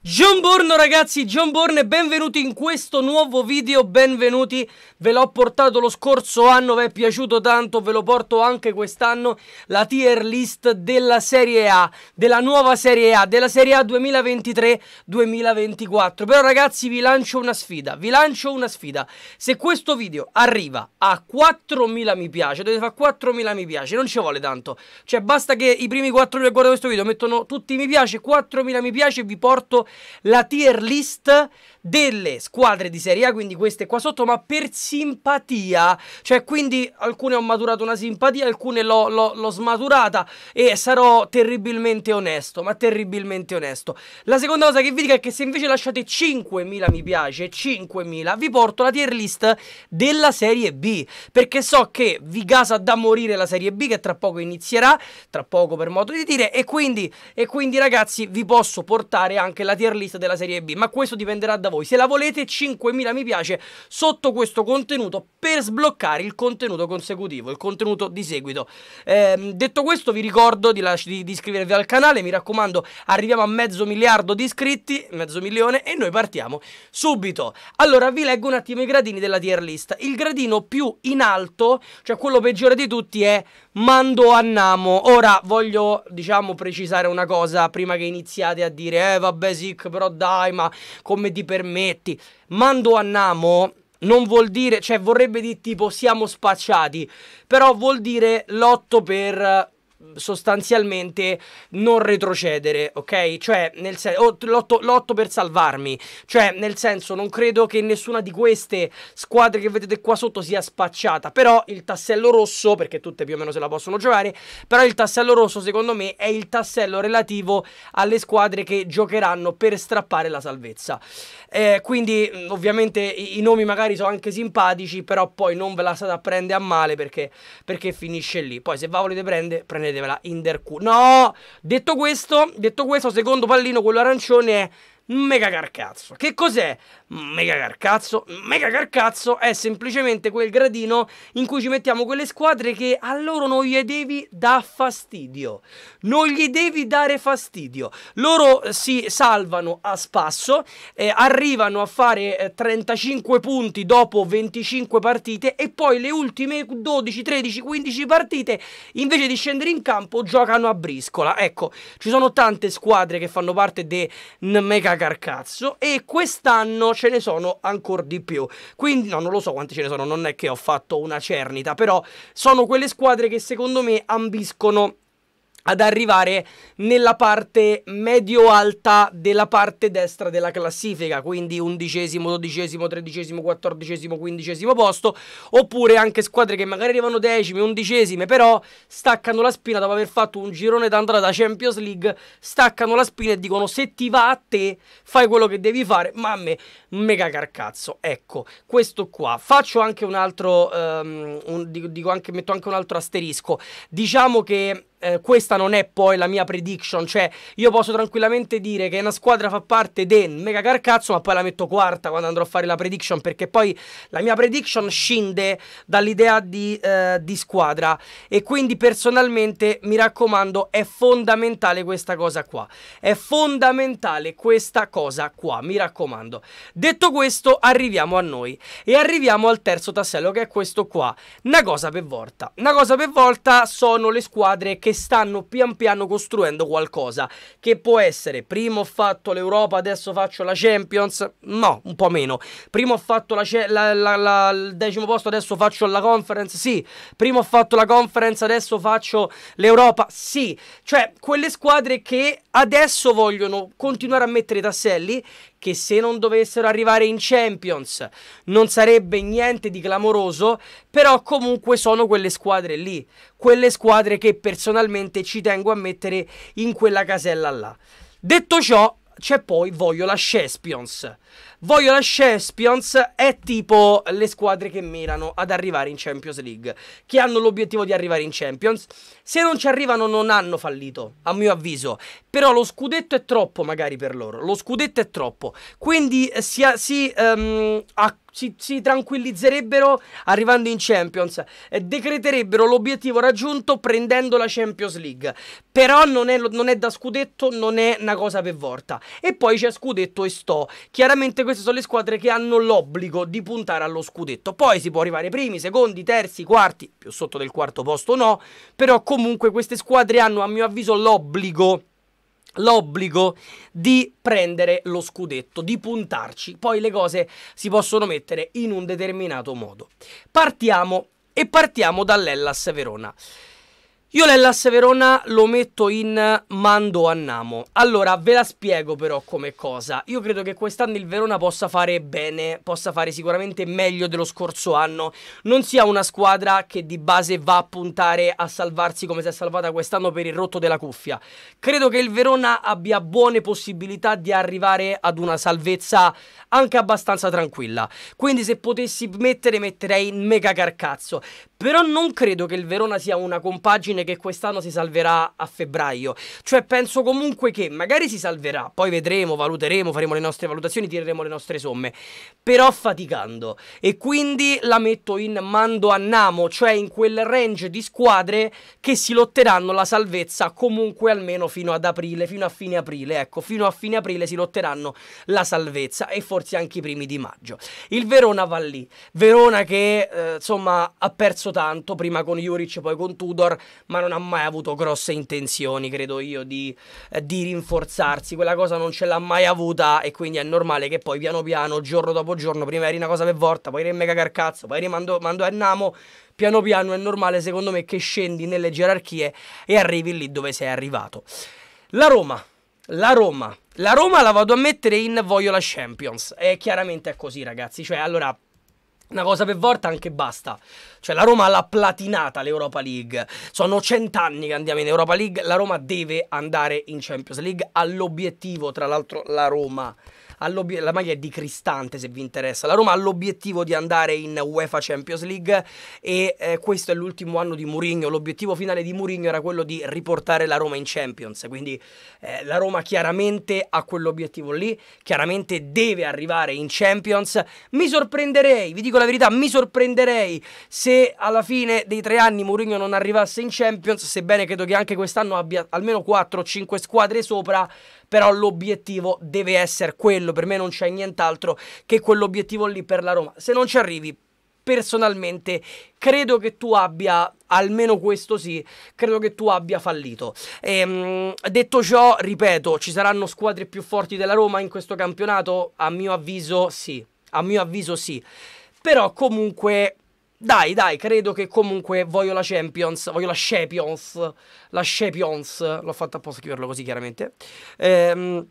John Bourne ragazzi, John Bourne, benvenuti in questo nuovo video, benvenuti, ve l'ho portato lo scorso anno, vi è piaciuto tanto, ve lo porto anche quest'anno, la tier list della Serie A, della nuova Serie A, della Serie A 2023-2024, però ragazzi vi lancio una sfida, vi lancio una sfida, se questo video arriva a 4.000 mi piace, dovete fare 4.000 mi piace, non ci vuole tanto, cioè basta che i primi 4.000 che guardano questo video mettono tutti mi piace, 4.000 mi piace, vi porto la tier list delle squadre di Serie A, quindi queste qua sotto, ma per simpatia, cioè quindi alcune ho maturato una simpatia, alcune l'ho, smaturata e sarò terribilmente onesto, ma terribilmente onesto. La seconda cosa che vi dico è che se invece lasciate 5.000 mi piace, 5.000, vi porto la tier list della Serie B, perché so che vi gasa da morire la Serie B che tra poco inizierà, tra poco per modo di dire, e quindi, e quindi ragazzi vi posso portare anche la tier list della Serie B, ma questo dipenderà da voi voi. Se la volete 5.000 mi piace sotto questo contenuto per sbloccare il contenuto consecutivo, il contenuto di seguito. Eh, detto questo vi ricordo di, di, di iscrivervi al canale, mi raccomando arriviamo a mezzo miliardo di iscritti, mezzo milione e noi partiamo subito. Allora vi leggo un attimo i gradini della tier list. Il gradino più in alto, cioè quello peggiore di tutti è Mando a Namo. Ora voglio diciamo precisare una cosa prima che iniziate a dire eh vabbè Sic però dai ma come ti per permetti. Mando a Namo non vuol dire, cioè vorrebbe dire tipo siamo spacciati, però vuol dire lotto per sostanzialmente non retrocedere, ok? Cioè, nel senso, lotto, lotto, per salvarmi, cioè, nel senso, non credo che nessuna di queste squadre che vedete qua sotto sia spacciata, però il tassello rosso, perché tutte più o meno se la possono giocare, però il tassello rosso secondo me è il tassello relativo alle squadre che giocheranno per strappare la salvezza. Eh, quindi, ovviamente, i, i, nomi magari sono anche simpatici, però poi non ve la state a prendere a male perché, perché finisce lì. Poi se va volete prendere, prendete prendetevela in No! Detto questo, detto questo, secondo pallino, quello arancione è mega carcazzo. Che cos'è mega carcazzo? Mega carcazzo è semplicemente quel gradino in cui ci mettiamo quelle squadre che a loro non gli devi dare fastidio. Non gli devi dare fastidio. Loro si salvano a spasso, eh, arrivano a fare 35 eh, punti dopo 25 partite e poi le ultime 12, 13, 15 partite invece di scendere in campo giocano a briscola. Ecco, ci sono tante squadre che fanno parte dei mega carcazzo e quest'anno ce ne sono ancora di più. Quindi no, non lo so quanti ce ne sono, non è che ho fatto una cernita, però sono quelle squadre che secondo me ambiscono ad arrivare nella parte medio-alta della parte destra della classifica, quindi undicesimo, dodicesimo, tredicesimo, quattordicesimo, quindicesimo posto, oppure anche squadre che magari arrivano decime, undicesime, però staccano la spina dopo aver fatto un girone d'andata da Champions League, staccano la spina e dicono se ti va a te fai quello che devi fare, ma a me mega carcazzo, ecco, questo qua. Faccio anche un altro, um, un, dico anche, metto anche un altro asterisco, diciamo che eh, questa non è poi la mia prediction, cioè io posso tranquillamente dire che una squadra fa parte del mega carcazzo, ma poi la metto quarta quando andrò a fare la prediction, perché poi la mia prediction scinde dall'idea di, eh, di squadra e quindi personalmente mi raccomando è fondamentale questa cosa qua, è fondamentale questa cosa qua, mi raccomando. Detto questo arriviamo a noi e arriviamo al terzo tassello che è questo qua, una cosa per volta, una cosa per volta sono le squadre che che stanno pian piano costruendo qualcosa che può essere prima ho fatto l'Europa, adesso faccio la Champions, no, un po' meno, prima ho fatto la, la, la, la, il decimo posto, adesso faccio la conference, sì, prima ho fatto la conference, adesso faccio l'Europa, sì, cioè quelle squadre che adesso vogliono continuare a mettere i tasselli che se non dovessero arrivare in Champions non sarebbe niente di clamoroso, però comunque sono quelle squadre lì, quelle squadre che personalmente ci tengo a mettere in quella casella là. Detto ciò, c'è poi Voglio la Champions. Voglio la Champions è tipo le squadre che mirano ad arrivare in Champions League, che hanno l'obiettivo di arrivare in Champions. Se non ci arrivano non hanno fallito, a mio avviso. Però lo scudetto è troppo magari per loro, lo scudetto è troppo. Quindi si, si um, accorgono si, si tranquillizzerebbero arrivando in Champions e decreterebbero l'obiettivo raggiunto prendendo la Champions League. Però non è, non è da scudetto, non è una cosa per volta. E poi c'è scudetto e sto. Chiaramente queste sono le squadre che hanno l'obbligo di puntare allo scudetto. Poi si può arrivare primi, secondi, terzi, quarti, più sotto del quarto posto no, però comunque queste squadre hanno a mio avviso l'obbligo l'obbligo di prendere lo scudetto, di puntarci. Poi le cose si possono mettere in un determinato modo. Partiamo e partiamo dall'Ellas Verona. Io l'Ellas Verona lo metto in mando a Namo. Allora, ve la spiego però come cosa. Io credo che quest'anno il Verona possa fare bene, possa fare sicuramente meglio dello scorso anno. Non sia una squadra che di base va a puntare a salvarsi come si è salvata quest'anno per il rotto della cuffia. Credo che il Verona abbia buone possibilità di arrivare ad una salvezza anche abbastanza tranquilla. Quindi se potessi mettere, metterei mega carcazzo. Però non credo che il Verona sia una compagine indagine che quest'anno si salverà a febbraio. Cioè penso comunque che magari si salverà, poi vedremo, valuteremo, faremo le nostre valutazioni, tireremo le nostre somme, però faticando. E quindi la metto in mando a Namo, cioè in quel range di squadre che si lotteranno la salvezza comunque almeno fino ad aprile, fino a fine aprile, ecco, fino a fine aprile si lotteranno la salvezza e forse anche i primi di maggio. Il Verona va lì. Verona che eh, insomma ha perso tanto, prima con Juric, poi con Tudor, ma non ha mai avuto grosse intenzioni, credo io, di, eh, di rinforzarsi. Quella cosa non ce l'ha mai avuta e quindi è normale che poi piano piano, giorno dopo giorno, prima eri una cosa per volta, poi eri mega carcazzo, poi eri mando, mando a Namo piano piano è normale secondo me che scendi nelle gerarchie e arrivi lì dove sei arrivato. La Roma, la Roma, la Roma la vado a mettere in voglio la Champions e chiaramente è così ragazzi, cioè allora una cosa per volta anche basta. Cioè la Roma l'ha platinata l'Europa League. Sono cent'anni che andiamo in Europa League. La Roma deve andare in Champions League. All'obiettivo, tra l'altro, la Roma la maglia è di Cristante se vi interessa. La Roma ha l'obiettivo di andare in UEFA Champions League e eh, questo è l'ultimo anno di Mourinho. L'obiettivo finale di Mourinho era quello di riportare la Roma in Champions, quindi eh, la Roma chiaramente ha quell'obiettivo lì, chiaramente deve arrivare in Champions. Mi sorprenderei, vi dico la verità, mi sorprenderei se alla fine dei tre anni Mourinho non arrivasse in Champions, sebbene credo che anche quest'anno abbia almeno 4 o 5 squadre sopra però l'obiettivo deve essere quello, per me non c'è nient'altro che quell'obiettivo lì per la Roma. Se non ci arrivi, personalmente credo che tu abbia, almeno questo sì, credo che tu abbia fallito. E, ehm, detto ciò, ripeto, ci saranno squadre più forti della Roma in questo campionato? A mio avviso sì, a mio avviso sì. Però comunque dai, dai, credo che comunque voglio la Champions, voglio la Champions, la Champions, l'ho fatto apposta a scriverlo così chiaramente. Ehm,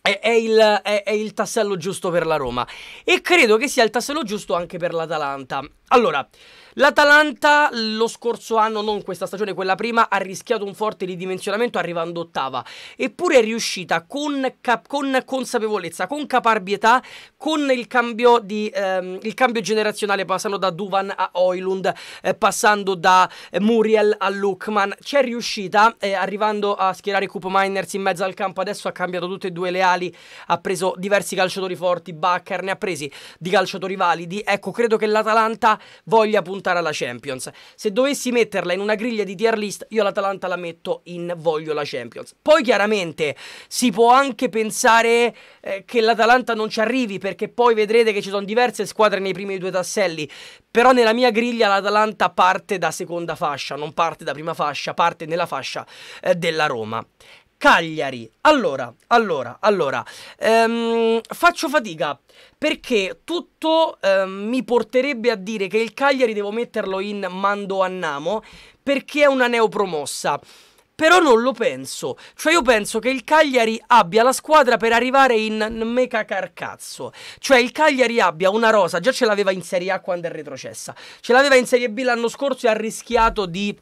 è, è, il, è, è, il, tassello giusto per la Roma e credo che sia il tassello giusto anche per l'Atalanta. Allora, l'Atalanta lo scorso anno, non questa stagione, quella prima, ha rischiato un forte ridimensionamento arrivando ottava, eppure è riuscita con, cap- con consapevolezza, con caparbietà, con il cambio, di, ehm, il cambio, generazionale passando da Duvan a Oilund, eh, passando da eh, Muriel a Lukman, c'è riuscita eh, arrivando a schierare Cupo Miners in mezzo al campo, adesso ha cambiato tutte e due le ali, ha preso diversi calciatori forti, Bakker ne ha presi di calciatori validi, ecco credo che l'Atalanta voglia puntare alla Champions. Se dovessi metterla in una griglia di tier list, io l'Atalanta la metto in voglio la Champions. Poi chiaramente si può anche pensare eh, che l'Atalanta non ci arrivi perché poi vedrete che ci sono diverse squadre nei primi due tasselli, però nella mia griglia l'Atalanta parte da seconda fascia, non parte da prima fascia, parte nella fascia eh, della Roma. Cagliari. Allora, allora, allora, ehm, faccio fatica perché tutto ehm, mi porterebbe a dire che il Cagliari devo metterlo in mando a Namo perché è una neopromossa. Però non lo penso, cioè io penso che il Cagliari abbia la squadra per arrivare in meca carcazzo, cioè il Cagliari abbia una rosa, già ce l'aveva in Serie A quando è retrocessa, ce l'aveva in Serie B l'anno scorso e ha rischiato di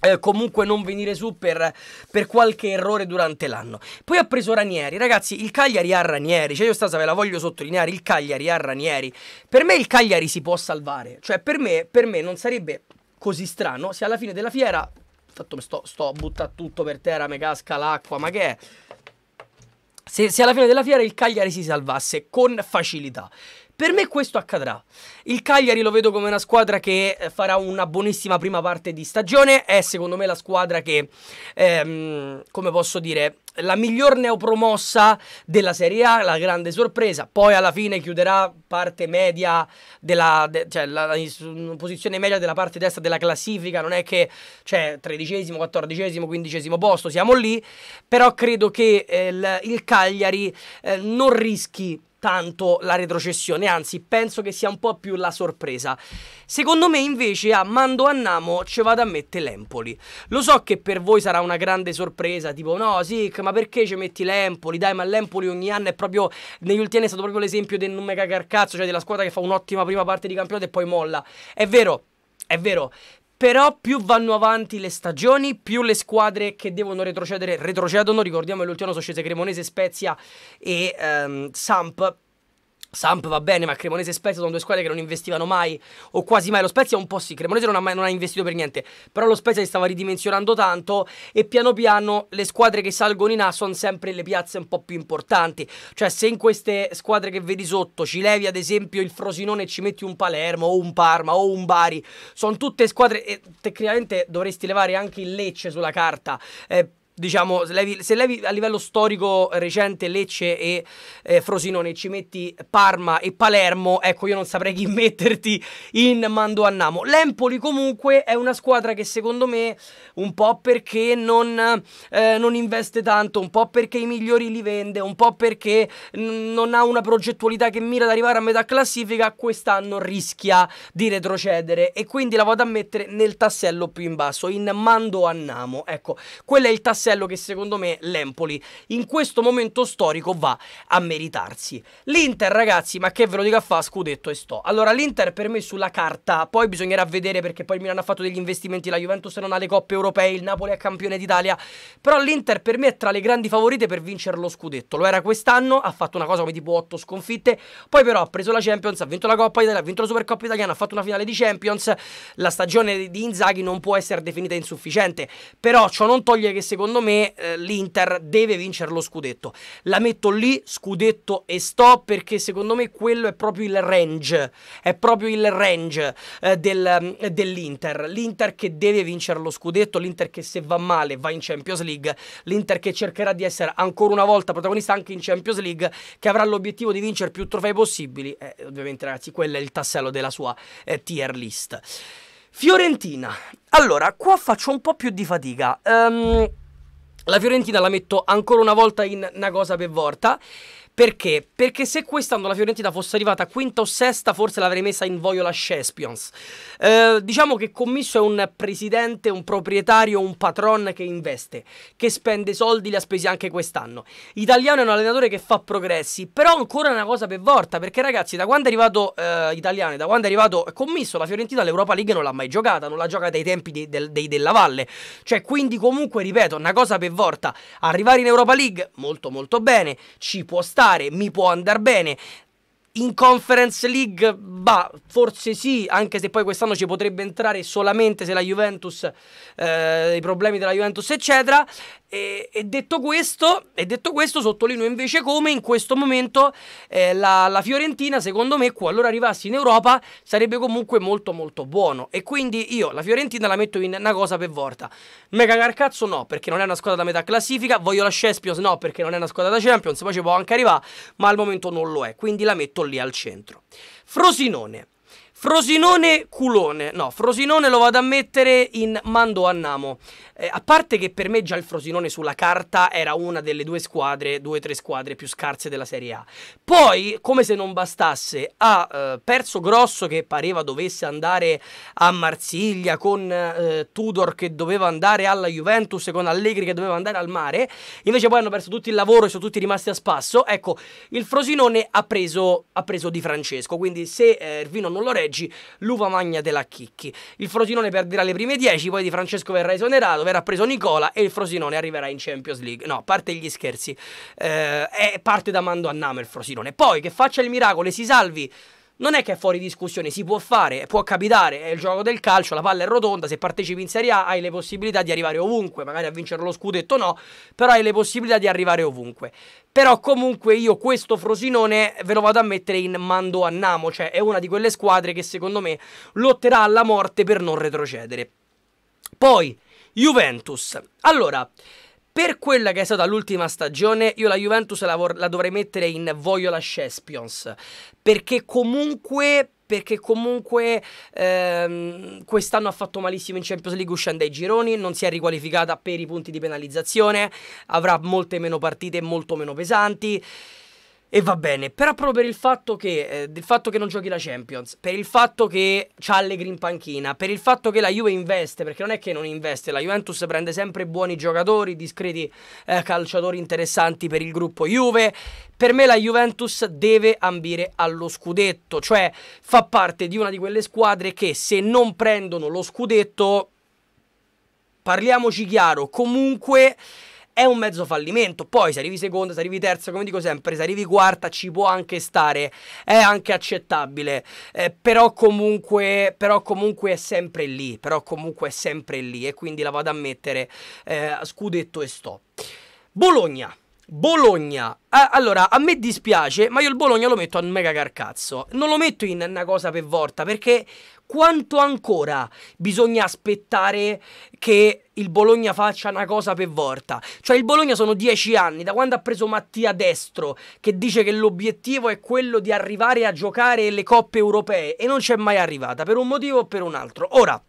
eh, comunque non venire su per, per, qualche errore durante l'anno. Poi ha preso Ranieri, ragazzi, il Cagliari ha Ranieri, cioè io stasera ve la voglio sottolineare, il Cagliari ha Ranieri. Per me il Cagliari si può salvare, cioè per me, per me non sarebbe così strano se alla fine della fiera, fatto sto, sto buttando tutto per terra, mi casca l'acqua, ma che è? Se, se alla fine della fiera il Cagliari si salvasse con facilità. Per me questo accadrà. Il Cagliari lo vedo come una squadra che eh, farà una buonissima prima parte di stagione. È secondo me la squadra che, ehm, come posso dire, la miglior neopromossa della Serie A, la grande sorpresa. Poi alla fine chiuderà parte media, della, de, cioè la, la posizione media della parte destra della classifica. Non è che c'è cioè, tredicesimo, quattordicesimo, quindicesimo posto, siamo lì. Però credo che eh, il, il, Cagliari eh, non rischi tanto la retrocessione, anzi penso che sia un po' più la sorpresa. Secondo me invece a Mando Annamo ci vado a mettere l'Empoli. Lo so che per voi sarà una grande sorpresa, tipo no Sic, ma perché ci metti l'Empoli? Dai, ma l'Empoli ogni anno è proprio, negli ultimi anni è stato proprio l'esempio del non mega carcazzo, cioè della squadra che fa un'ottima prima parte di campionato e poi molla. È vero, è vero, però più vanno avanti le stagioni, più le squadre che devono retrocedere retrocedono. Ricordiamo che l'ultimo sono scese Cremonese, Spezia e ehm, Samp Samp va bene, ma Cremonese e Spezia sono due squadre che non investivano mai o quasi mai. Lo Spezia è un po' sì, Cremonese non ha, mai, non ha investito per niente, però lo Spezia si stava ridimensionando tanto e piano piano le squadre che salgono in A sono sempre le piazze un po' più importanti. Cioè se in queste squadre che vedi sotto ci levi ad esempio il Frosinone e ci metti un Palermo o un Parma o un Bari, sono tutte squadre e tecnicamente dovresti levare anche il Lecce sulla carta. Eh, diciamo, se levi, se levi, a livello storico recente Lecce e eh, Frosinone, ci metti Parma e Palermo, ecco io non saprei chi metterti in mando a Namo. L'Empoli comunque è una squadra che secondo me un po' perché non, eh, non investe tanto, un po' perché i migliori li vende, un po' perché non ha una progettualità che mira ad arrivare a metà classifica, quest'anno rischia di retrocedere e quindi la vado a mettere nel tassello più in basso, in mando a Namo. Ecco, quello è il tassello tassello che secondo me l'Empoli in questo momento storico va a meritarsi. L'Inter, ragazzi, ma che ve lo dica fa scudetto e sto. Allora, l'Inter per me sulla carta, poi bisognerà vedere perché poi il Milan ha fatto degli investimenti, la Juventus non ha le coppe europee, il Napoli è campione d'Italia, però l'Inter per me è tra le grandi favorite per vincere lo scudetto. Lo era quest'anno, ha fatto una cosa come tipo 8 sconfitte, poi però ha preso la Champions, ha vinto la Coppa Italia, ha vinto la Supercoppa Italiana, ha fatto una finale di Champions. La stagione di Inzaghi non può essere definita insufficiente, però ciò non toglie che secondo secondo me eh, l'Inter deve vincere lo scudetto. La metto lì, scudetto e stop, perché secondo me quello è proprio il range, è proprio il range eh, del, mm, dell'Inter. L'Inter che deve vincere lo scudetto, l'Inter che se va male va in Champions League, l'Inter che cercherà di essere ancora una volta protagonista anche in Champions League, che avrà l'obiettivo di vincere più trofei possibili. Eh, ovviamente ragazzi, quello è il tassello della sua eh, tier list. Fiorentina. Allora, qua faccio un po' più di fatica. Um, la Fiorentina la metto ancora una volta in una cosa per volta perché? Perché se quest'anno la Fiorentina fosse arrivata quinta o sesta, forse l'avrei messa in voglio Champions. Eh, diciamo che Commisso è un presidente, un proprietario, un patron che investe, che spende soldi, li ha spesi anche quest'anno. Italiano è un allenatore che fa progressi, però ancora una cosa per volta, perché ragazzi, da quando è arrivato eh, Italiano e da quando è arrivato Commisso, la Fiorentina all'Europa League non l'ha mai giocata, non la gioca dai tempi dei, dei, dei della Valle. Cioè, quindi comunque, ripeto, una cosa per volta, arrivare in Europa League molto molto bene, ci può stare fare, mi può andare bene, in Conference League, bah, forse sì, anche se poi quest'anno ci potrebbe entrare solamente se la Juventus, eh, i problemi della Juventus, eccetera. E, e, detto questo, e, detto questo, sottolineo invece come in questo momento eh, la, la, Fiorentina, secondo me, qualora arrivassi in Europa, sarebbe comunque molto molto buono. E quindi io la Fiorentina la metto in una cosa per volta. Mega carcazzo no, perché non è una squadra da metà classifica, voglio la Champions no, perché non è una squadra da Champions, poi ci può anche arrivare, ma al momento non lo è. Quindi la metto lì al centro. Frosinone Frosinone culone, no, Frosinone lo vado a mettere in mando a Namo. Eh, a parte che per me già il Frosinone sulla carta era una delle due squadre, due o tre squadre più scarse della Serie A. Poi, come se non bastasse, ha eh, perso Grosso che pareva dovesse andare a Marsiglia con eh, Tudor che doveva andare alla Juventus e con Allegri che doveva andare al mare. Invece poi hanno perso tutto il lavoro e sono tutti rimasti a spasso. Ecco, il Frosinone ha preso, ha preso Di Francesco, quindi se eh, Ervino non lo regge pareggi, l'uva magna della Chicchi. Il Frosinone perderà le prime 10, poi Di Francesco verrà esonerato, verrà preso Nicola e il Frosinone arriverà in Champions League. No, parte gli scherzi. Eh, parte da mando a Name il Frosinone. Poi che faccia il miracolo e si salvi non è che è fuori discussione, si può fare, può capitare, è il gioco del calcio, la palla è rotonda, se partecipi in Serie A hai le possibilità di arrivare ovunque, magari a vincere lo scudetto no, però hai le possibilità di arrivare ovunque. Però comunque io questo Frosinone ve lo vado a mettere in mando a Namo, cioè è una di quelle squadre che secondo me lotterà alla morte per non retrocedere. Poi, Juventus. Allora... Per quella che è stata l'ultima stagione, io la Juventus la, vor- la dovrei mettere in voglio la Champions, perché comunque perché comunque ehm, quest'anno ha fatto malissimo in Champions League uscendo dai gironi, non si è riqualificata per i punti di penalizzazione, avrà molte meno partite e molto meno pesanti. E va bene, però proprio per il fatto che, eh, del fatto che non giochi la Champions, per il fatto che c'ha Allegri in panchina, per il fatto che la Juve investe, perché non è che non investe, la Juventus prende sempre buoni giocatori, discreti eh, calciatori interessanti per il gruppo Juve, per me la Juventus deve ambire allo scudetto, cioè fa parte di una di quelle squadre che se non prendono lo scudetto, parliamoci chiaro, comunque è un mezzo fallimento. Poi se arrivi seconda, se arrivi terza, come dico sempre, se arrivi quarta ci può anche stare, è anche accettabile, eh, però, comunque, però comunque è sempre lì, però comunque è sempre lì e quindi la vado a mettere eh, a scudetto e sto. Bologna. Bologna. Eh, allora, a me dispiace, ma io il Bologna lo metto a mega carcazzo. Non lo metto in una cosa per volta, perché quanto ancora bisogna aspettare che il Bologna faccia una cosa per volta? Cioè il Bologna sono dieci anni, da quando ha preso Mattia Destro, che dice che l'obiettivo è quello di arrivare a giocare le coppe europee, e non c'è mai arrivata, per un motivo o per un altro. Ora...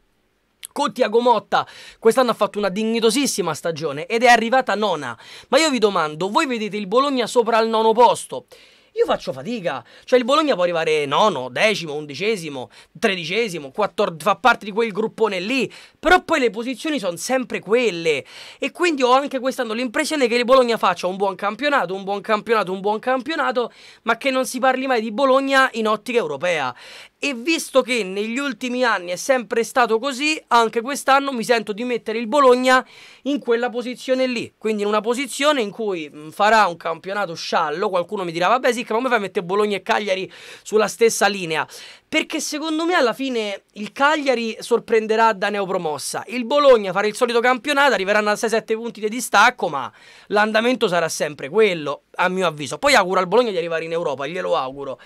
Scotti Motta quest'anno ha fatto una dignitosissima stagione ed è arrivata nona. Ma io vi domando, voi vedete il Bologna sopra al nono posto? Io faccio fatica, cioè il Bologna può arrivare nono, decimo, undicesimo, tredicesimo, quattor- fa parte di quel gruppone lì, però poi le posizioni sono sempre quelle e quindi ho anche quest'anno l'impressione che il Bologna faccia un buon campionato, un buon campionato, un buon campionato, ma che non si parli mai di Bologna in ottica europea e visto che negli ultimi anni è sempre stato così, anche quest'anno mi sento di mettere il Bologna in quella posizione lì, quindi in una posizione in cui mm, farà un campionato sciallo, qualcuno mi dirà vabbè sì, come fai a mettere Bologna e Cagliari sulla stessa linea? Perché secondo me alla fine il Cagliari sorprenderà da neopromossa, il Bologna farà il solito campionato, arriveranno a 6-7 punti di distacco, ma l'andamento sarà sempre quello, a mio avviso. Poi auguro al Bologna di arrivare in Europa, glielo auguro.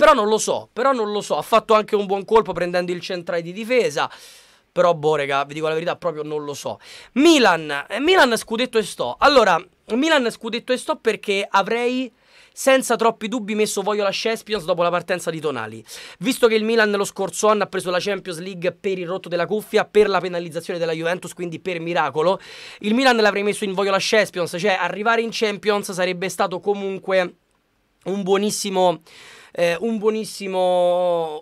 Però non lo so, però non lo so. Ha fatto anche un buon colpo prendendo il centrale di difesa. Però, boh, raga, vi dico la verità, proprio non lo so. Milan, eh, Milan scudetto e sto. Allora, Milan scudetto e sto perché avrei senza troppi dubbi messo voglio la Champions dopo la partenza di Tonali. Visto che il Milan lo scorso anno ha preso la Champions League per il rotto della cuffia, per la penalizzazione della Juventus, quindi per miracolo, il Milan l'avrei messo in voglio la Champions, cioè arrivare in Champions sarebbe stato comunque un buonissimo eh, un buonissimo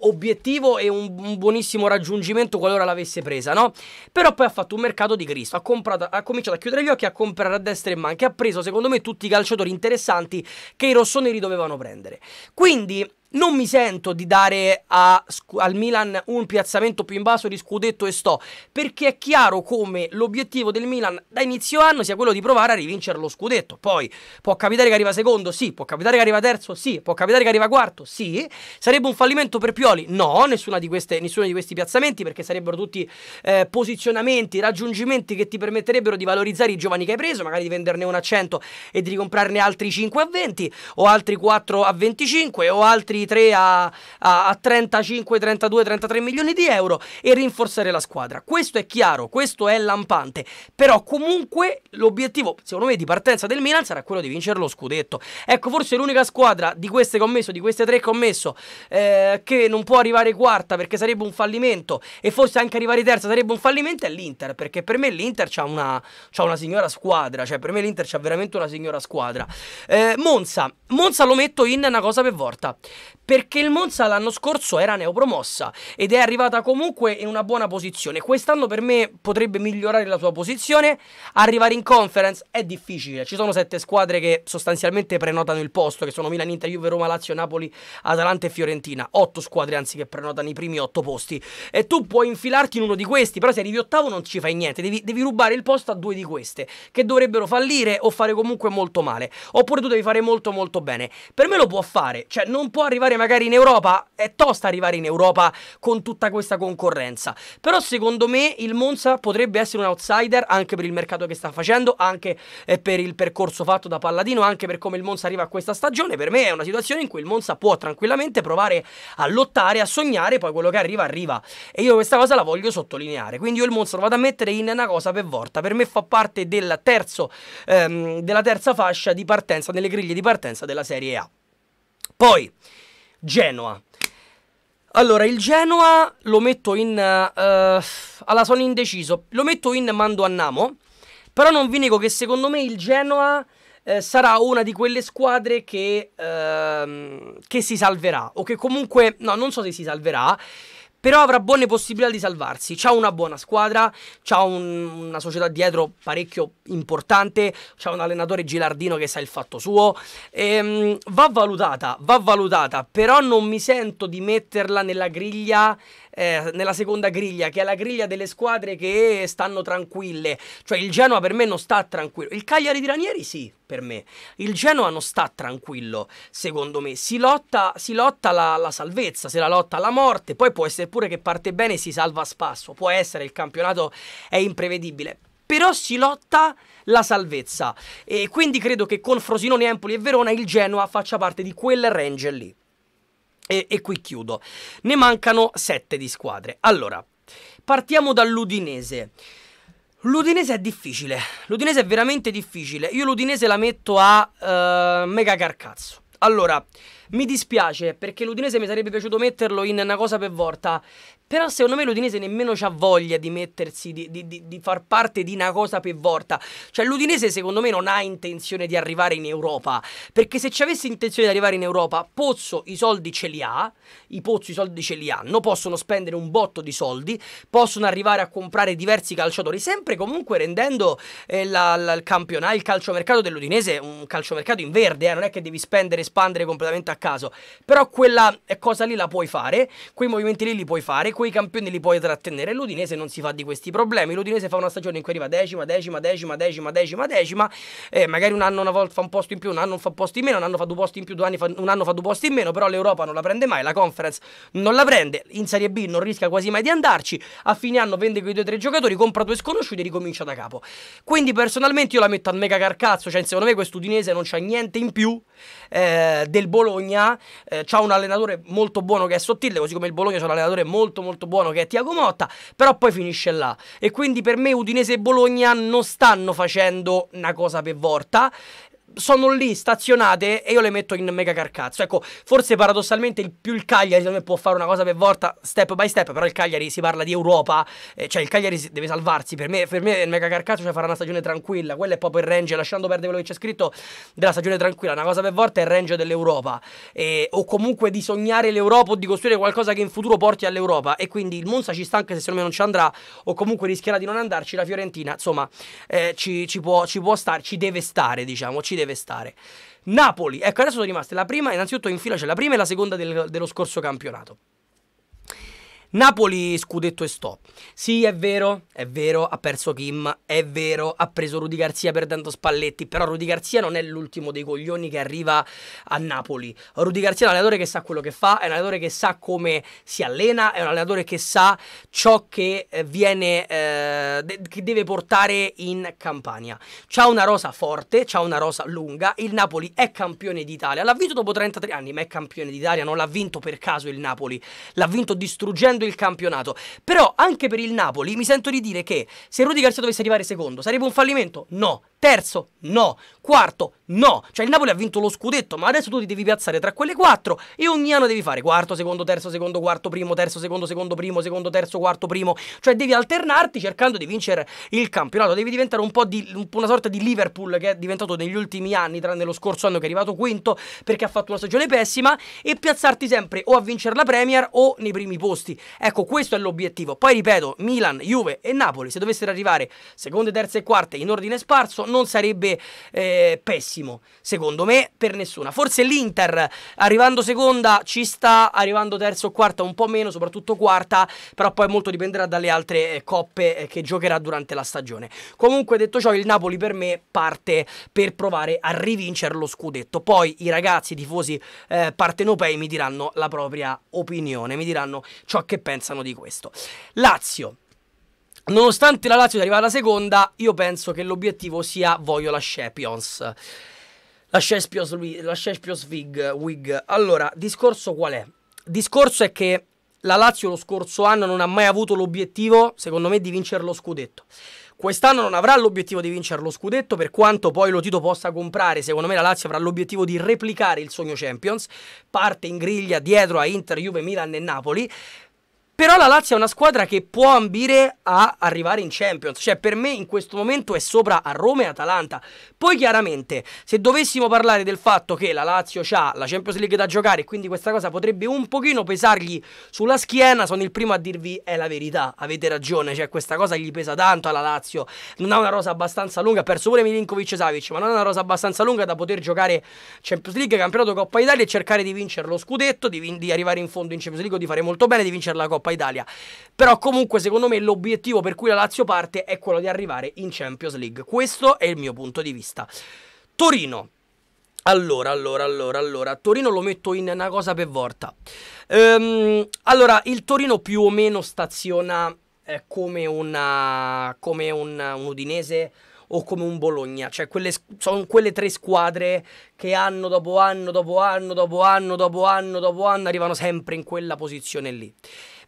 obiettivo e un, un, buonissimo raggiungimento qualora l'avesse presa, no? Però poi ha fatto un mercato di Cristo, ha, comprato, ha cominciato a chiudere gli occhi, a comprare a destra e manca, ha preso secondo me tutti i calciatori interessanti che i rossoneri dovevano prendere. Quindi non mi sento di dare a, al Milan un piazzamento più in basso di Scudetto e Sto, perché è chiaro come l'obiettivo del Milan da inizio anno sia quello di provare a rivincere lo Scudetto. Poi può capitare che arriva secondo, sì, può capitare che arriva terzo, sì, può capitare che arriva quarto, sì. Sarebbe un fallimento per Pioli? No, nessuno di, di questi piazzamenti, perché sarebbero tutti eh, posizionamenti, raggiungimenti che ti permetterebbero di valorizzare i giovani che hai preso, magari di venderne uno a 100 e di ricomprarne altri 5 a 20, o altri 4 a 25, o altri 23 a, a, a 35, 32, 33 milioni di euro e rinforzare la squadra. Questo è chiaro, questo è lampante, però comunque l'obiettivo, secondo me, di partenza del Milan sarà quello di vincere lo scudetto. Ecco, forse l'unica squadra di queste che di queste tre che ho messo, eh, che non può arrivare quarta perché sarebbe un fallimento e forse anche arrivare terza sarebbe un fallimento è l'Inter, perché per me l'Inter c'ha una, c'ha una signora squadra, cioè per me l'Inter c'ha veramente una signora squadra. Eh, Monza, Monza lo metto in una cosa per volta perché il Monza l'anno scorso era neopromossa ed è arrivata comunque in una buona posizione. Quest'anno per me potrebbe migliorare la sua posizione. Arrivare in conference è difficile. Ci sono sette squadre che sostanzialmente prenotano il posto, che sono Milan, Inter, Juve, Roma, Lazio, Napoli, Atalanta e Fiorentina. Otto squadre anzi che prenotano i primi otto posti. E tu puoi infilarti in uno di questi, però se arrivi ottavo non ci fai niente. Devi, devi rubare il posto a due di queste, che dovrebbero fallire o fare comunque molto male. Oppure tu devi fare molto molto bene. Per me lo può fare, cioè non può arrivare arrivare magari in Europa, è tosta arrivare in Europa con tutta questa concorrenza. Però secondo me il Monza potrebbe essere un outsider anche per il mercato che sta facendo, anche eh, per il percorso fatto da Palladino, anche per come il Monza arriva a questa stagione. Per me è una situazione in cui il Monza può tranquillamente provare a lottare, a sognare, poi quello che arriva arriva. E io questa cosa la voglio sottolineare. Quindi io il Monza lo vado a mettere in una cosa per volta. Per me fa parte del terzo, ehm, della terza fascia di partenza, delle griglie di partenza della Serie A. Poi Genoa. Allora, il Genoa lo metto in... Uh, alla sono indeciso. Lo metto in mando a Namo. Però non vi nego che secondo me il Genoa eh, sarà una di quelle squadre che, ehm, che si salverà. O che comunque... No, non so se si salverà però avrà buone possibilità di salvarsi. C'ha una buona squadra, c'ha un, una società dietro parecchio importante, c'ha un allenatore Gilardino che sa il fatto suo. Ehm, va valutata, va valutata, però non mi sento di metterla nella griglia eh, nella seconda griglia, che è la griglia delle squadre che stanno tranquille. Cioè il Genoa per me non sta tranquillo. Il Cagliari di Ranieri sì, per me. Il Genoa non sta tranquillo, secondo me. Si lotta, si lotta la, la salvezza, se la lotta alla morte. Poi può essere pure che parte bene e si salva a spasso. Può essere, il campionato è imprevedibile però si lotta la salvezza e quindi credo che con Frosinone, Empoli e Verona il Genoa faccia parte di quel range lì. E, e qui chiudo. Ne mancano 7 di squadre. Allora, partiamo dall'Udinese. L'Udinese è difficile, l'Udinese è veramente difficile. Io l'Udinese la metto a uh, mega carcazzo. Allora, mi dispiace perché l'Udinese mi sarebbe piaciuto metterlo in una cosa per volta. Però secondo me l'Udinese nemmeno ha voglia di mettersi, di, di, di, di, far parte di una cosa per volta. Cioè l'Udinese secondo me non ha intenzione di arrivare in Europa. Perché se ci avesse intenzione di arrivare in Europa, Pozzo i soldi ce li ha, i Pozzo i soldi ce li hanno, possono spendere un botto di soldi, possono arrivare a comprare diversi calciatori, sempre comunque rendendo eh, la, la, il campionato, il calciomercato dell'Udinese un calciomercato in verde. Eh? Non è che devi spendere espandere completamente a caso. Però quella eh, cosa lì la puoi fare, quei movimenti lì li puoi fare, quei campioni li puoi trattenere. L'Udinese non si fa di questi problemi. L'Udinese fa una stagione in cui arriva decima, decima, decima, decima, decima, decima. Eh, magari un anno una volta fa un posto in più, un anno fa un posto in meno, un anno fa due posti in più, due anni fa, un anno fa due posti in meno. Però l'Europa non la prende mai, la conference non la prende. In Serie B non rischia quasi mai di andarci. A fine anno vende quei due o tre giocatori, compra due sconosciuti e ricomincia da capo. Quindi personalmente io la metto al mega carcazzo. Cioè, secondo me quest'Udinese non c'ha niente in più. Eh, eh, del Bologna eh, ha un allenatore molto buono che è Sottile, così come il Bologna c'è un allenatore molto molto buono che è Tiago Motta, però poi finisce là. E quindi per me Udinese e Bologna non stanno facendo una cosa per volta sono lì stazionate e io le metto in mega carcazzo. Ecco, forse paradossalmente il più il Cagliari secondo me può fare una cosa per volta, step by step, però il Cagliari si parla di Europa, eh, cioè il Cagliari deve salvarsi, per me, per me il mega carcazzo cioè farà una stagione tranquilla, quello è proprio il range, lasciando perdere quello che c'è scritto della stagione tranquilla, una cosa per volta è il range dell'Europa, eh, o comunque di sognare l'Europa o di costruire qualcosa che in futuro porti all'Europa e quindi il Monza ci sta anche se secondo me non ci andrà o comunque rischierà di non andarci, la Fiorentina insomma eh, ci, ci, può, ci può stare, ci deve stare diciamo, ci deve deve stare. Napoli, ecco adesso sono rimaste la prima, innanzitutto in fila c'è la prima e la seconda del, dello scorso campionato. Napoli scudetto e stop. Sì, è vero, è vero, ha perso Kim, è vero, ha preso Rudy Garzia perdendo Spalletti, però Rudy Garzia non è l'ultimo dei coglioni che arriva a Napoli. Rudy Garzia è un allenatore che sa quello che fa, è un allenatore che sa come si allena, è un allenatore che sa ciò che eh, viene eh, che deve portare in Campania. C'ha una rosa forte, c'ha una rosa lunga, il Napoli è campione d'Italia. L'ha vinto dopo 33 anni, ma è campione d'Italia, non l'ha vinto per caso il Napoli. L'ha vinto distruggendo vincendo il campionato. Però anche per il Napoli mi sento di dire che se Rudy Garcia dovesse arrivare secondo sarebbe un fallimento? No, Terzo, no. Quarto, no. Cioè il Napoli ha vinto lo scudetto, ma adesso tu ti devi piazzare tra quelle quattro e ogni anno devi fare quarto, secondo, terzo, secondo, quarto, primo, terzo, secondo, secondo, primo, secondo, terzo, quarto, primo. Cioè devi alternarti cercando di vincere il campionato. Devi diventare un po' di, una sorta di Liverpool che è diventato negli ultimi anni, tranne lo scorso anno che è arrivato quinto perché ha fatto una stagione pessima e piazzarti sempre o a vincere la Premier o nei primi posti. Ecco, questo è l'obiettivo. Poi ripeto, Milan, Juve e Napoli, se dovessero arrivare seconde, terze e quarte in ordine sparso, non sarebbe eh, pessimo, secondo me, per nessuna. Forse l'Inter, arrivando seconda, ci sta, arrivando terza o quarta, un po' meno, soprattutto quarta, però poi molto dipenderà dalle altre eh, coppe eh, che giocherà durante la stagione. Comunque, detto ciò, il Napoli per me parte per provare a rivincere lo scudetto. Poi i ragazzi i tifosi eh, partenopei mi diranno la propria opinione, mi diranno ciò che pensano di questo. Lazio. Nonostante la Lazio sia arrivata seconda, io penso che l'obiettivo sia voglio la Champions. La Champions, la Champions League, Wig. Allora, discorso qual è? Discorso è che la Lazio lo scorso anno non ha mai avuto l'obiettivo, secondo me, di vincere lo scudetto. Quest'anno non avrà l'obiettivo di vincere lo scudetto, per quanto poi lo Tito possa comprare, secondo me la Lazio avrà l'obiettivo di replicare il sogno Champions, parte in griglia dietro a Inter, Juve, Milan e Napoli, però la Lazio è una squadra che può ambire a arrivare in Champions, cioè per me in questo momento è sopra a Roma e Atalanta. Poi chiaramente, se dovessimo parlare del fatto che la Lazio ha la Champions League da giocare, quindi questa cosa potrebbe un pochino pesargli sulla schiena, sono il primo a dirvi è la verità, avete ragione, cioè questa cosa gli pesa tanto alla Lazio, non ha una rosa abbastanza lunga, ha perso pure Milinkovic e Savic, ma non ha una rosa abbastanza lunga da poter giocare Champions League, campionato Coppa Italia e cercare di vincere lo scudetto, di, di arrivare in fondo in Champions League, di fare molto bene, di vincere la Coppa Coppa Italia. Però comunque secondo me l'obiettivo per cui la Lazio parte è quello di arrivare in Champions League. Questo è il mio punto di vista. Torino. Allora, allora, allora, allora, Torino lo metto in una cosa per volta. Ehm, allora, il Torino più o meno staziona eh, come, una, come un, un Udinese o come un Bologna, cioè quelle, sono quelle tre squadre che anno dopo anno, dopo anno, dopo anno, dopo anno, dopo anno arrivano sempre in quella posizione lì.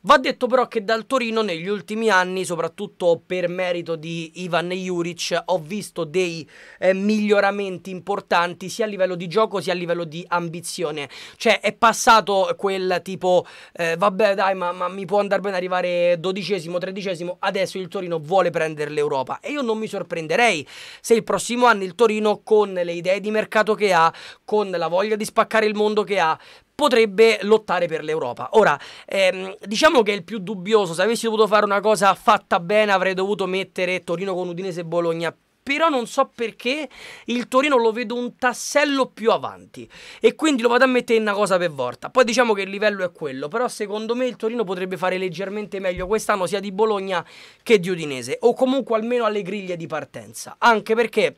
Va detto però che dal Torino negli ultimi anni, soprattutto per merito di Ivan Juric, ho visto dei eh, miglioramenti importanti sia a livello di gioco sia a livello di ambizione. Cioè è passato quel tipo, eh, vabbè dai ma, ma, mi può andare bene arrivare dodicesimo, tredicesimo, adesso il Torino vuole prendere l'Europa e io non mi sorprenderei se il prossimo anno il Torino con le idee di mercato che ha, con la voglia di spaccare il mondo che ha, potrebbe lottare per l'Europa. Ora, ehm, diciamo che è il più dubbioso, se avessi dovuto fare una cosa fatta bene avrei dovuto mettere Torino con Udinese e Bologna però non so perché il Torino lo vedo un tassello più avanti e quindi lo vado a mettere in una cosa per volta. Poi diciamo che il livello è quello, però secondo me il Torino potrebbe fare leggermente meglio quest'anno sia di Bologna che di Udinese o comunque almeno alle griglie di partenza, anche perché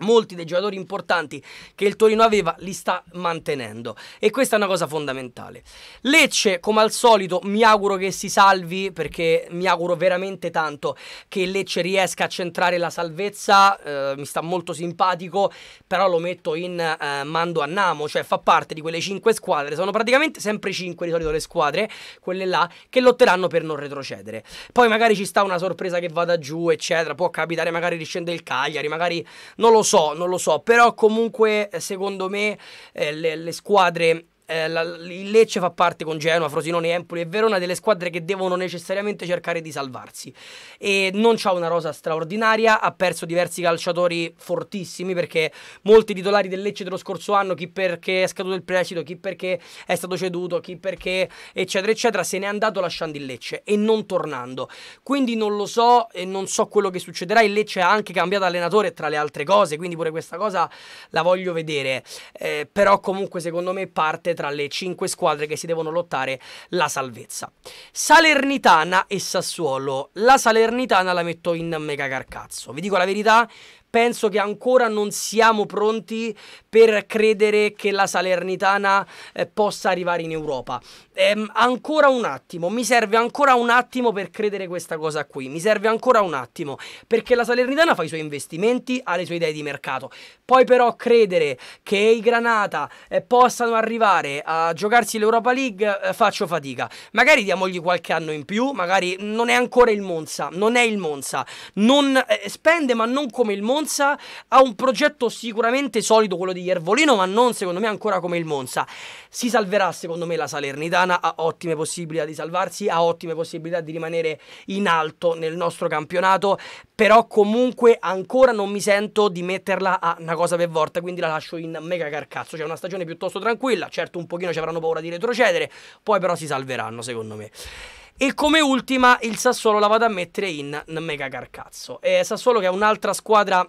molti dei giocatori importanti che il Torino aveva li sta mantenendo e questa è una cosa fondamentale. Lecce come al solito mi auguro che si salvi perché mi auguro veramente tanto che Lecce riesca a centrare la salvezza, eh, mi sta molto simpatico, però lo metto in eh, mando a Namo, cioè fa parte di quelle 5 squadre, sono praticamente sempre 5 di solito le squadre, quelle là che lotteranno per non retrocedere. Poi magari ci sta una sorpresa che vada giù, eccetera, può capitare magari riscende il Cagliari, magari non lo lo so, non lo so, però comunque eh, secondo me eh, le, le, squadre eh, la, il Lecce fa parte con Genoa, Frosinone, Empoli e Verona delle squadre che devono necessariamente cercare di salvarsi. E non ha una rosa straordinaria, ha perso diversi calciatori fortissimi perché molti titolari del Lecce dello scorso anno, chi perché è scaduto il prestito, chi perché è stato ceduto, chi perché eccetera eccetera, se n'è andato lasciando il Lecce e non tornando. Quindi non lo so e non so quello che succederà. Il Lecce ha anche cambiato allenatore tra le altre cose, quindi pure questa cosa la voglio vedere. Eh, però comunque secondo me parte tra tra le cinque squadre che si devono lottare la salvezza. Salernitana e Sassuolo. La Salernitana la metto in mega carcazzo. Vi dico la verità, penso che ancora non siamo pronti per credere che la Salernitana eh, possa arrivare in Europa. Ehm, ancora un attimo, mi serve ancora un attimo per credere questa cosa qui, mi serve ancora un attimo, perché la Salernitana fa i suoi investimenti, ha le sue idee di mercato. Poi però credere che i Granata eh, possano arrivare a giocarsi l'Europa League eh, faccio fatica. Magari diamogli qualche anno in più, magari non è ancora il Monza, non è il Monza, non eh, spende ma non come il Monza Monza ha un progetto sicuramente solido quello di Iervolino, ma non secondo me ancora come il Monza. Si salverà secondo me la Salernitana, ha ottime possibilità di salvarsi, ha ottime possibilità di rimanere in alto nel nostro campionato, però comunque ancora non mi sento di metterla a una cosa per volta, quindi la lascio in mega carcazzo, C'è una stagione piuttosto tranquilla, certo un pochino ci avranno paura di retrocedere, poi però si salveranno secondo me. E come ultima il Sassuolo la vado a mettere in mega carcazzo. Eh, Sassuolo che è un'altra squadra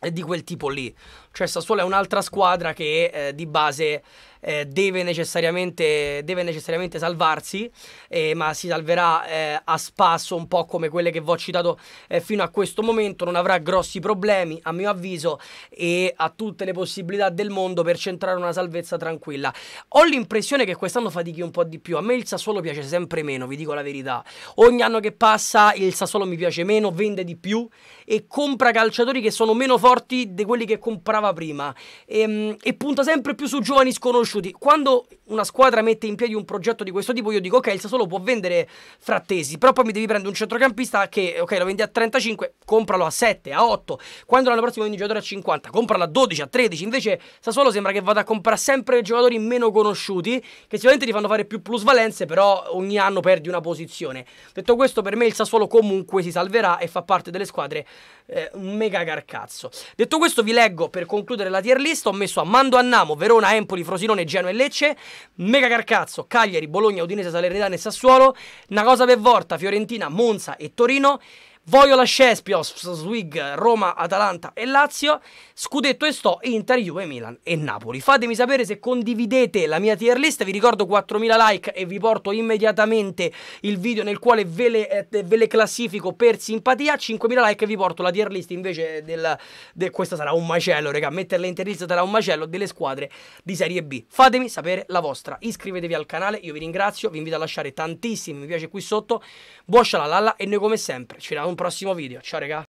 eh, di quel tipo lì. Cioè Sassuolo è un'altra squadra che eh, di base eh, deve, necessariamente, deve, necessariamente, salvarsi, eh, ma si salverà eh, a spasso un po' come quelle che vi ho citato eh, fino a questo momento, non avrà grossi problemi a mio avviso e ha tutte le possibilità del mondo per centrare una salvezza tranquilla. Ho l'impressione che quest'anno fatichi un po' di più, a me il Sassuolo piace sempre meno, vi dico la verità. Ogni anno che passa il Sassuolo mi piace meno, vende di più e compra calciatori che sono meno forti di quelli che comprava prima e, ehm, e punta sempre più su giovani sconosciuti conosciuti. Quando una squadra mette in piedi un progetto di questo tipo, io dico ok, il Sassuolo può vendere Frattesi, però poi mi devi prendere un centrocampista che ok, lo vendi a 35, compralo a 7, a 8. Quando l'anno prossimo vendi un giocatore a 50, compralo a 12, a 13. Invece Sassuolo sembra che vada a comprare sempre giocatori meno conosciuti, che sicuramente ti fanno fare più plusvalenze, però ogni anno perdi una posizione. Detto questo, per me il Sassuolo comunque si salverà e fa parte delle squadre eh, un mega carcazzo. Detto questo, vi leggo per concludere la tier list, ho messo a Mando Annamo, Verona, Empoli, Frosinone Crotone, Genoa e Lecce, Mega Carcazzo, Cagliari, Bologna, Udinese, Salernitana e Sassuolo, una cosa per Volta, Fiorentina, Monza e Torino Voglio la Shespios, Swig, Roma, Atalanta e Lazio, Scudetto e Sto, Inter, Juve, Milan e Napoli. Fatemi sapere se condividete la mia tier list, vi ricordo 4000 like e vi porto immediatamente il video nel quale ve le, eh, ve le classifico per simpatia, 5000 like e vi porto la tier list invece del... De, questa sarà un macello, raga, metterla in tier list sarà un macello delle squadre di Serie B. Fatemi sapere la vostra, iscrivetevi al canale, io vi ringrazio, vi invito a lasciare tantissimi mi piace qui sotto, buon scialala e noi come sempre ci vediamo un prossimo video. Ciao, raga.